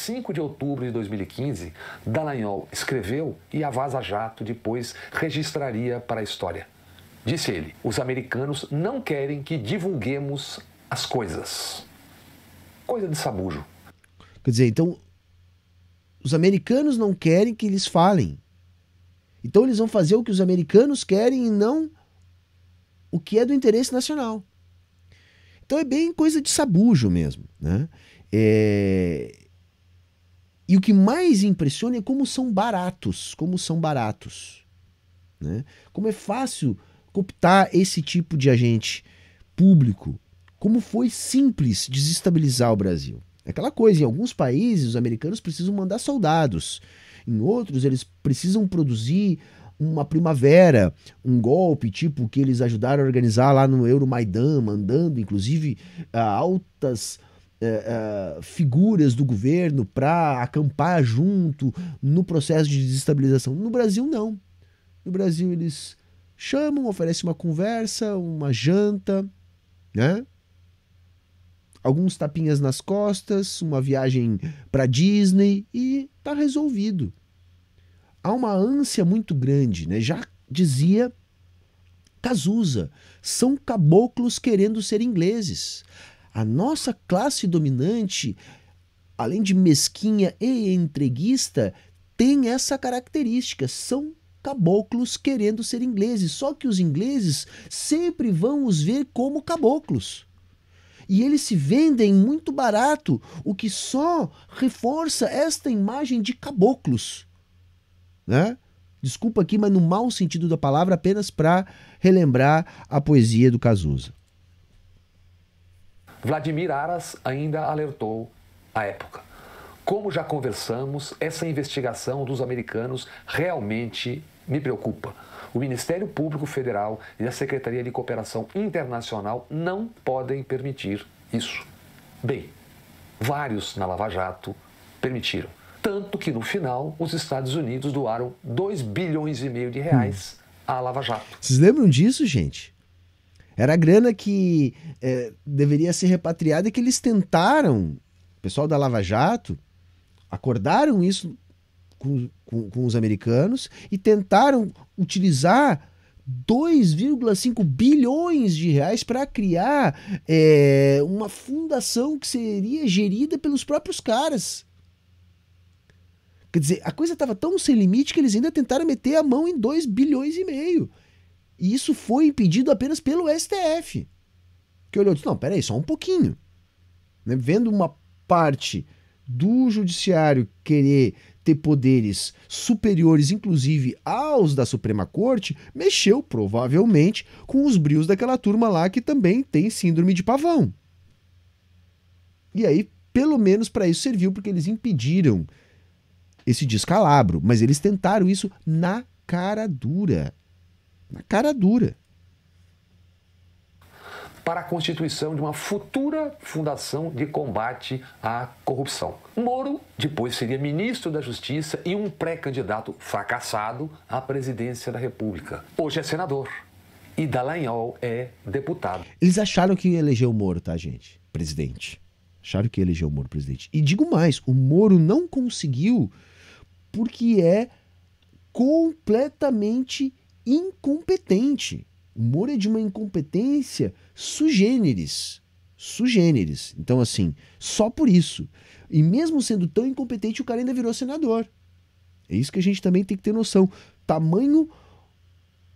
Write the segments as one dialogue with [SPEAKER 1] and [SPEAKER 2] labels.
[SPEAKER 1] 5 de outubro de 2015, Dallagnol escreveu e a Vaza Jato depois registraria para a história. Disse ele: os americanos não querem que divulguemos as coisas. Coisa de sabujo.
[SPEAKER 2] Quer dizer, então, os americanos não querem que eles falem. Então, eles vão fazer o que os americanos querem e não o que é do interesse nacional. Então, é bem coisa de sabujo mesmo. Né? É, e o que mais impressiona é como são baratos, como são baratos. Né? Como é fácil cooptar esse tipo de agente público. Como foi simples desestabilizar o Brasil. É aquela coisa, em alguns países os americanos precisam mandar soldados, em outros eles precisam produzir uma primavera, um golpe tipo que eles ajudaram a organizar lá no Euromaidan, mandando inclusive altas é, é, figuras do governo para acampar junto no processo de desestabilização. No Brasil, não. No Brasil, eles chamam, oferecem uma conversa, uma janta, né? Alguns tapinhas nas costas, uma viagem para Disney e tá resolvido. Há uma ânsia muito grande, né? Já dizia Cazuza, são caboclos querendo ser ingleses. A nossa classe dominante, além de mesquinha e entreguista, tem essa característica. São caboclos querendo ser ingleses. Só que os ingleses sempre vão os ver como caboclos. E eles se vendem muito barato, o que só reforça esta imagem de caboclos. Né? Desculpa aqui, mas no mau sentido da palavra, apenas para relembrar a poesia do Cazuza.
[SPEAKER 1] Vladimir Aras ainda alertou à época. Como já conversamos, essa investigação dos americanos realmente me preocupa. O Ministério Público Federal e a Secretaria de Cooperação Internacional não podem permitir isso. Bem, vários na Lava Jato permitiram. Tanto que no final os Estados Unidos doaram 2 bilhões e meio de reais hum. à Lava Jato.
[SPEAKER 2] Vocês lembram disso, gente? Era a grana que é, deveria ser repatriada e que eles tentaram, o pessoal da Lava Jato, acordaram isso com, com, com os americanos e tentaram utilizar 2,5 bilhões de reais para criar é, uma fundação que seria gerida pelos próprios caras. Quer dizer, a coisa estava tão sem limite que eles ainda tentaram meter a mão em 2 bilhões e meio. E isso foi impedido apenas pelo STF. Que olhou e disse: não, peraí, só um pouquinho. Né? Vendo uma parte do judiciário querer ter poderes superiores, inclusive aos da Suprema Corte, mexeu provavelmente com os brios daquela turma lá que também tem síndrome de pavão. E aí, pelo menos para isso serviu, porque eles impediram esse descalabro, mas eles tentaram isso na cara dura. Na cara dura.
[SPEAKER 1] Para a constituição de uma futura fundação de combate à corrupção. Moro depois seria ministro da Justiça e um pré-candidato fracassado à presidência da República. Hoje é senador e Dallagnol é deputado. Eles
[SPEAKER 2] acharam que elegeu o Moro, tá, gente? Presidente. Acharam que elegeu o Moro presidente. E digo mais, o Moro não conseguiu porque é completamente incompetente. Humor é de uma incompetência sugêneres. Sugêneres. Então, assim, só por isso. E mesmo sendo tão incompetente, o cara ainda virou senador. É isso que a gente também tem que ter noção. Tamanho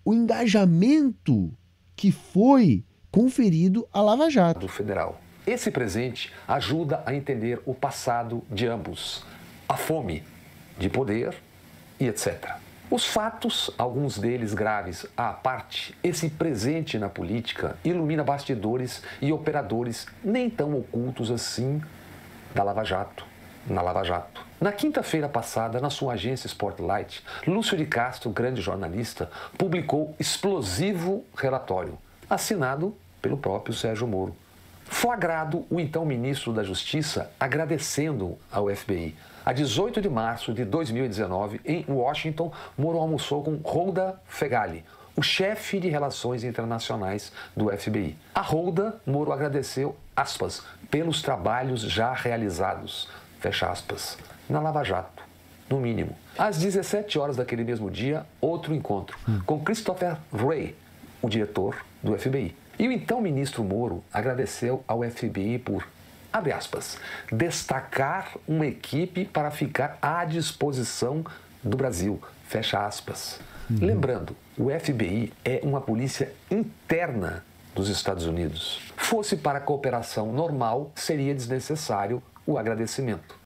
[SPEAKER 2] o engajamento que foi conferido
[SPEAKER 1] à Lava Jato. federal. Esse presente ajuda a entender o passado de ambos, a fome de poder e etc. Os fatos, alguns deles graves à parte, esse presente na política ilumina bastidores e operadores nem tão ocultos assim da Lava Jato. Na Lava Jato. Na quinta-feira passada, na sua agência Spotlight, Lúcio de Castro, grande jornalista, publicou explosivo relatório, assinado pelo próprio Sérgio Moro flagrado o então ministro da Justiça agradecendo ao FBI. A 18 de março de 2019, em Washington, Moro almoçou com Rolda Fegali, o chefe de relações internacionais do FBI. A Rolda, Moro agradeceu, aspas, pelos trabalhos já realizados, fecha aspas, na Lava Jato, no mínimo. Às 17 horas daquele mesmo dia, outro encontro hum. com Christopher Wray, o diretor do FBI. E o então ministro Moro agradeceu ao FBI por, abre aspas, destacar uma equipe para ficar à disposição do Brasil, fecha aspas. Uhum. Lembrando, o FBI é uma polícia interna dos Estados Unidos. Fosse para a cooperação normal, seria desnecessário o agradecimento.